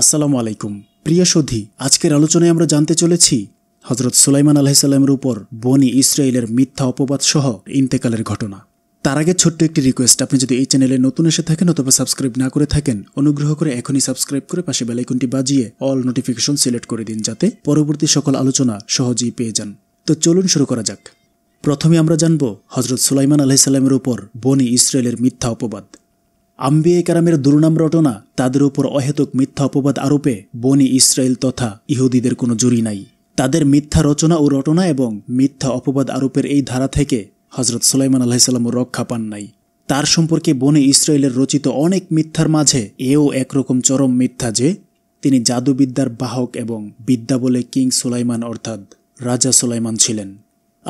আসসালামু আলাইকুম প্রিয় সধি আজকের আলোচনায় আমরা জানতে চলেছি হজরত সুলাইমান আলাহিসাল্লামের উপর বনি ইসরায়েলের মিথ্যা অপবাদ সহ ইন্তেকালের ঘটনা তার আগে ছোট্ট একটি রিকোয়েস্ট আপনি যদি এই চ্যানেলে নতুন এসে থাকেন অথবা সাবস্ক্রাইব না করে থাকেন অনুগ্রহ করে এখনই সাবস্ক্রাইব করে পাশে বেলাইকনটি বাজিয়ে অল নোটিফিকেশন সিলেক্ট করে দিন যাতে পরবর্তী সকল আলোচনা সহজেই পেয়ে যান তো চলুন শুরু করা যাক প্রথমে আমরা জানব হজরত সুলাইমান আলাহিসাল্লামের উপর বনি ইসরায়েলের মিথ্যা অপবাদ আম্বিয়ে কারামের দুর্নাম রটনা তাদের উপর অহেতুক মিথ্যা অপবাদ আরোপে বনি ইসরায়েল তথা ইহুদিদের কোনো জুরি নাই তাদের মিথ্যা রচনা ও রটনা এবং মিথ্যা অপবাদ আরোপের এই ধারা থেকে হজরত সুলাইমান আল্লাহিসাল্লামও রক্ষা পান নাই তার সম্পর্কে বনে ইসরায়েলের রচিত অনেক মিথ্যার মাঝে এও একরকম চরম মিথ্যা যে তিনি জাদুবিদ্যার বাহক এবং বিদ্যা বলে কিং সুলাইমান অর্থাৎ রাজা সুলাইমান ছিলেন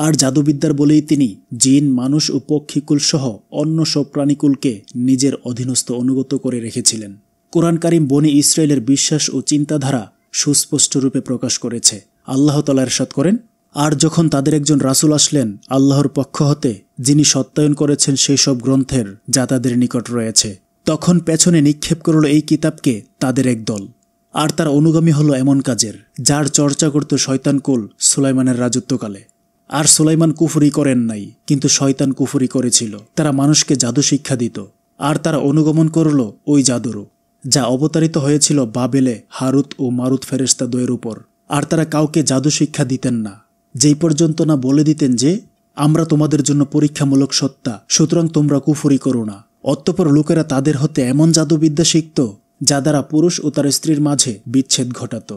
আর জাদুবিদ্যার বলেই তিনি জিন মানুষ ও পক্ষীকুল সহ অন্য সব প্রাণীকুলকে নিজের অধীনস্থ অনুগত করে রেখেছিলেন কোরআন কারিম বনি ইসরায়েলের বিশ্বাস ও চিন্তাধারা সুস্পষ্ট রূপে প্রকাশ করেছে আল্লাহ তালা এরশাদ করেন আর যখন তাদের একজন রাসুল আসলেন আল্লাহর পক্ষ হতে যিনি সত্যায়ন করেছেন সেই সব গ্রন্থের যা তাদের নিকট রয়েছে তখন পেছনে নিক্ষেপ করল এই কিতাবকে তাদের এক দল আর তার অনুগামী হল এমন কাজের যার চর্চা করত শয়তানকুল সুলাইমানের রাজত্বকালে আর সুলাইমান কুফরি করেন নাই কিন্তু শয়তান কুফরি করেছিল তারা মানুষকে জাদু শিক্ষা দিত আর তারা অনুগমন করল ওই জাদুরও যা অবতারিত হয়েছিল বাবেলে হারুত ও মারুত দ্বয়ের উপর আর তারা কাউকে জাদু শিক্ষা দিতেন না যেই পর্যন্ত না বলে দিতেন যে আমরা তোমাদের জন্য পরীক্ষামূলক সত্তা সুতরাং তোমরা কুফরি করো না অত্যপর লোকেরা তাদের হতে এমন জাদুবিদ্যা শিখত যা দ্বারা পুরুষ ও তার স্ত্রীর মাঝে বিচ্ছেদ ঘটাত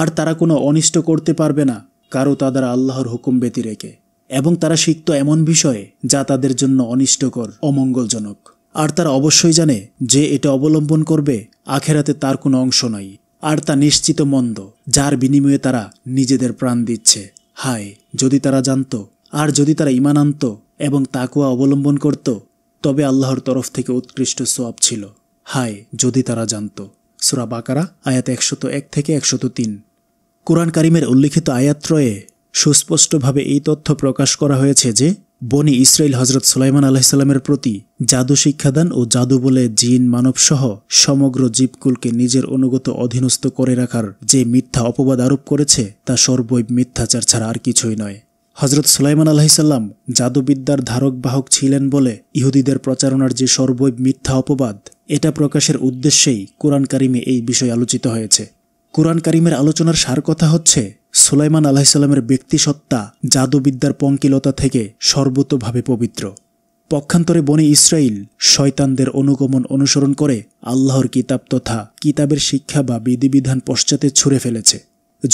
আর তারা কোনো অনিষ্ট করতে পারবে না কারো তাদের আল্লাহর হুকুম ব্যতি রেখে এবং তারা শিখত এমন বিষয়ে যা তাদের জন্য অনিষ্টকর অমঙ্গলজনক আর তারা অবশ্যই জানে যে এটা অবলম্বন করবে আখেরাতে তার কোনো অংশ নাই আর তা নিশ্চিত মন্দ যার বিনিময়ে তারা নিজেদের প্রাণ দিচ্ছে হায় যদি তারা জানত আর যদি তারা ইমান আনত এবং তাকুয়া অবলম্বন করত তবে আল্লাহর তরফ থেকে উৎকৃষ্ট সোয়াব ছিল হায় যদি তারা জানত সুরা বাকারা আয়াত একশত এক থেকে একশত তিন কোরআন কারিমের উল্লিখিত আয়াত্রয়ে সুস্পষ্টভাবে এই তথ্য প্রকাশ করা হয়েছে যে বনি ইসরায়েল হজরত সুলাইমান আলাহিসাল্লামের প্রতি জাদু শিক্ষাদান ও জাদু বলে জিন মানবসহ সমগ্র জীবকুলকে নিজের অনুগত অধীনস্থ করে রাখার যে মিথ্যা অপবাদ আরোপ করেছে তা সর্বৈব মিথ্যাচার ছাড়া আর কিছুই নয় হজরত সুলাইমান আলাহিসাল্লাম জাদুবিদ্যার ধারক বাহক ছিলেন বলে ইহুদিদের প্রচারণার যে সর্বৈব মিথ্যা অপবাদ এটা প্রকাশের উদ্দেশ্যেই কোরআন কারিমে এই বিষয় আলোচিত হয়েছে কোরআন কারিমের আলোচনার সার কথা হচ্ছে সুলাইমান আলাহিসাল্লামের ব্যক্তিসত্তা জাদুবিদ্যার পঙ্কিলতা থেকে সর্বতভাবে পবিত্র পক্ষান্তরে বনে ইসরাইল শয়তানদের অনুগমন অনুসরণ করে আল্লাহর কিতাব তথা কিতাবের শিক্ষা বা বিধিবিধান পশ্চাতে ছুঁড়ে ফেলেছে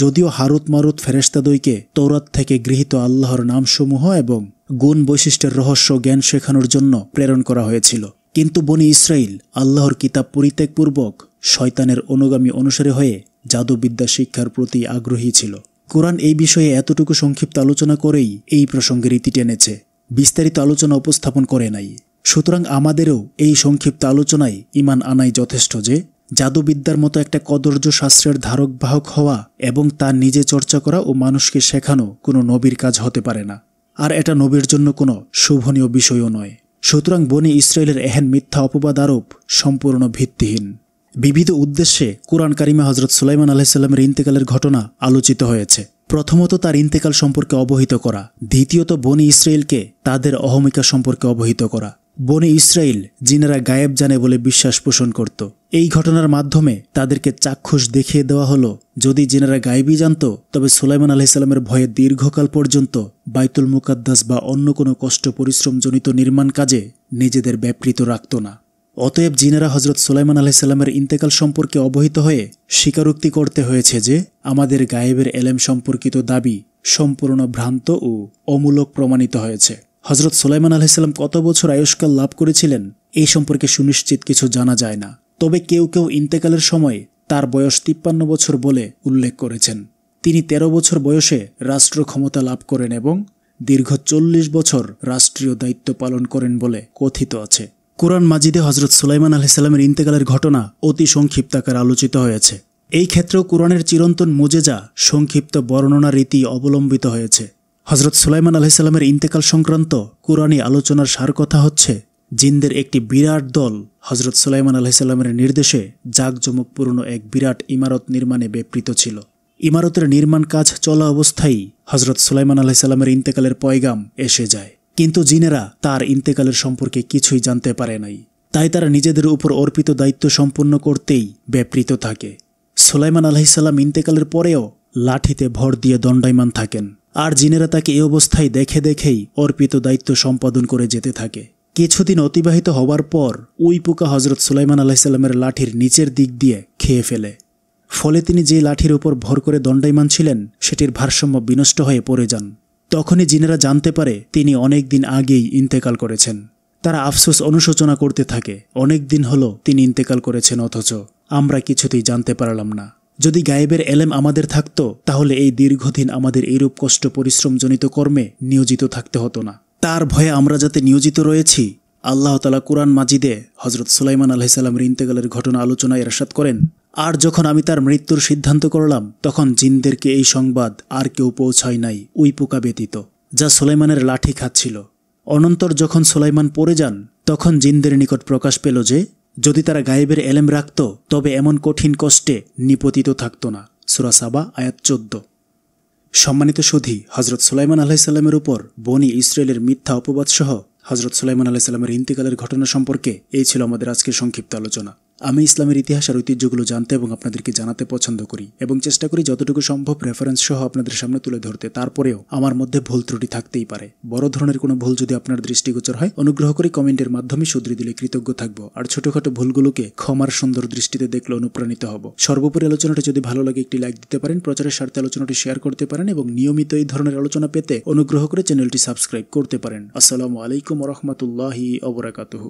যদিও হারুত মারুত ফেরেস্তাদৈকে তৌরাত থেকে গৃহীত আল্লাহর নামসমূহ এবং গুণ বৈশিষ্ট্যের রহস্য জ্ঞান শেখানোর জন্য প্রেরণ করা হয়েছিল কিন্তু বনি ইসরাইল আল্লাহর কিতাব পরিত্যাগপূর্বক শয়তানের অনুগামী অনুসারে হয়ে জাদুবিদ্যা শিক্ষার প্রতি আগ্রহী ছিল কোরআন এই বিষয়ে এতটুকু সংক্ষিপ্ত আলোচনা করেই এই প্রসঙ্গে রীতি টেনেছে বিস্তারিত আলোচনা উপস্থাপন করে নাই সুতরাং আমাদেরও এই সংক্ষিপ্ত আলোচনায় ইমান আনাই যথেষ্ট যে জাদুবিদ্যার মতো একটা কদর্য শাস্ত্রের ধারক বাহক হওয়া এবং তা নিজে চর্চা করা ও মানুষকে শেখানো কোনো নবীর কাজ হতে পারে না আর এটা নবীর জন্য কোনো শোভনীয় বিষয়ও নয় সুতরাং বনি ইসরায়েলের এহেন মিথ্যা অপবাদ আরোপ সম্পূর্ণ ভিত্তিহীন বিবিধ উদ্দেশ্যে কোরআন কারিমে হজরত সুলাইমান আলাহিসাল্লামের ইন্তেকালের ঘটনা আলোচিত হয়েছে প্রথমত তার ইন্তেকাল সম্পর্কে অবহিত করা দ্বিতীয়ত বনি ইসরায়েলকে তাদের অহমিকা সম্পর্কে অবহিত করা বনি ইসরায়েল যিনারা গায়েব জানে বলে বিশ্বাস পোষণ করত এই ঘটনার মাধ্যমে তাদেরকে চাক্ষুষ দেখিয়ে দেওয়া হলো যদি জেনারা গায়েবই জানত তবে সুলাইমান আলাইসাল্লামের ভয়ে দীর্ঘকাল পর্যন্ত বাইতুল মুকাদ্দাস বা অন্য কোনো কষ্ট পরিশ্রমজনিত নির্মাণ কাজে নিজেদের ব্যাপৃত রাখত না অতএব জিনেরা হজরত সুলাইমান আলাইসাল্লামের ইন্তেকাল সম্পর্কে অবহিত হয়ে স্বীকারোক্তি করতে হয়েছে যে আমাদের গায়েবের এলেম সম্পর্কিত দাবি সম্পূর্ণ ভ্রান্ত ও অমূলক প্রমাণিত হয়েছে হজরত সুলাইমান আলাইসাল্লাম কত বছর আয়ুষ্কাল লাভ করেছিলেন এই সম্পর্কে সুনিশ্চিত কিছু জানা যায় না তবে কেউ কেউ ইন্তেকালের সময় তার বয়স তিপ্পান্ন বছর বলে উল্লেখ করেছেন তিনি ১৩ বছর বয়সে রাষ্ট্র ক্ষমতা লাভ করেন এবং দীর্ঘ চল্লিশ বছর রাষ্ট্রীয় দায়িত্ব পালন করেন বলে কথিত আছে কোরআন মাজিদে হজরত সুলাইমান আলহিসাল্লামের ইন্তেকালের ঘটনা অতি সংক্ষিপ্ত আকারে আলোচিত হয়েছে এই ক্ষেত্রেও কোরআনের চিরন্তন মোজেজা সংক্ষিপ্ত বর্ণনা রীতি অবলম্বিত হয়েছে হজরত সুলাইমান আলহিসাল্লামের ইন্তেকাল সংক্রান্ত কোরআনী আলোচনার সার কথা হচ্ছে জিনদের একটি বিরাট দল হজরত সুলাইমান আলহিসাল্লামের নির্দেশে জাঁকজমকপূর্ণ এক বিরাট ইমারত নির্মাণে ব্যাপৃত ছিল ইমারতের নির্মাণ কাজ চলা অবস্থায় হজরত সুলাইমান আলাহিসাল্লামের ইন্তেকালের পয়গাম এসে যায় কিন্তু জিনেরা তার ইন্তেকালের সম্পর্কে কিছুই জানতে পারে নাই তাই তারা নিজেদের উপর অর্পিত দায়িত্ব সম্পন্ন করতেই ব্যাপৃত থাকে সোলাইমান আলাহিসাল্লাম ইন্তেকালের পরেও লাঠিতে ভর দিয়ে দণ্ডায়মান থাকেন আর জিনেরা তাকে এ অবস্থায় দেখে দেখেই অর্পিত দায়িত্ব সম্পাদন করে যেতে থাকে কিছুদিন অতিবাহিত হওয়ার পর ওই পোকা হজরত সুলাইমান আলাহিসাল্লামের লাঠির নিচের দিক দিয়ে খেয়ে ফেলে ফলে তিনি যে লাঠির উপর ভর করে দণ্ডায়মান ছিলেন সেটির ভারসাম্য বিনষ্ট হয়ে পড়ে যান তখনই জিনেরা জানতে পারে তিনি অনেক দিন আগেই ইন্তেকাল করেছেন তারা আফসোস অনুশোচনা করতে থাকে অনেক দিন হলো তিনি ইন্তেকাল করেছেন অথচ আমরা কিছুতেই জানতে পারলাম না যদি গায়েবের এলেম আমাদের থাকত তাহলে এই দীর্ঘদিন আমাদের এরূপ কষ্ট পরিশ্রমজনিত কর্মে নিয়োজিত থাকতে হতো না তার ভয়ে আমরা যাতে নিয়োজিত রয়েছি আল্লাহতালা কুরআন কোরআন মাজিদে হজরত সুলাইমান আলহিসাল্লামের ইন্তেকালের ঘটনা আলোচনায় এরশাদ করেন আর যখন আমি তার মৃত্যুর সিদ্ধান্ত করলাম তখন জিনদেরকে এই সংবাদ আর কেউ পৌঁছায় নাই উই পোকা ব্যতীত যা সুলাইমানের লাঠি খাচ্ছিল অনন্তর যখন সুলাইমান পড়ে যান তখন জিনদের নিকট প্রকাশ পেল যে যদি তারা গায়েবের এলেম রাখত তবে এমন কঠিন কষ্টে নিপতিত থাকত না সুরাসাবা আয়াত চোদ্দ সম্মানিত সুধী হজরত সুলাইমান আলাইসাল্লামের উপর বনি ইসরায়েলের মিথ্যা অপবাদসহ হজরত সুলাইমান আলাইসাল্লামের ইন্তিকালের ঘটনা সম্পর্কে এই ছিল আমাদের আজকের সংক্ষিপ্ত আলোচনা আমি ইসলামের ইতিহাস আর ঐতিহ্যগুলো জানতে এবং আপনাদেরকে জানাতে পছন্দ করি এবং চেষ্টা করি যতটুকু সম্ভব রেফারেন্স সহ আপনাদের সামনে তুলে ধরতে তারপরেও আমার মধ্যে ভুল ত্রুটি থাকতেই পারে বড় ধরনের কোনো ভুল যদি আপনার দৃষ্টিগোচর হয় অনুগ্রহ করে কমেন্টের মাধ্যমে শুধরে দিলে কৃতজ্ঞ থাকব আর ছোটখাটো ভুলগুলোকে ক্ষমার সুন্দর দৃষ্টিতে দেখলে অনুপ্রাণিত হব সর্বোপরি আলোচনাটি যদি ভালো লাগে একটি লাইক দিতে পারেন প্রচারের স্বার্থে আলোচনাটি শেয়ার করতে পারেন এবং নিয়মিত এই ধরনের আলোচনা পেতে অনুগ্রহ করে চ্যানেলটি সাবস্ক্রাইব করতে পারেন আসসালামু আলাইকুম রহমতুল্লাহ অবরাকাতহ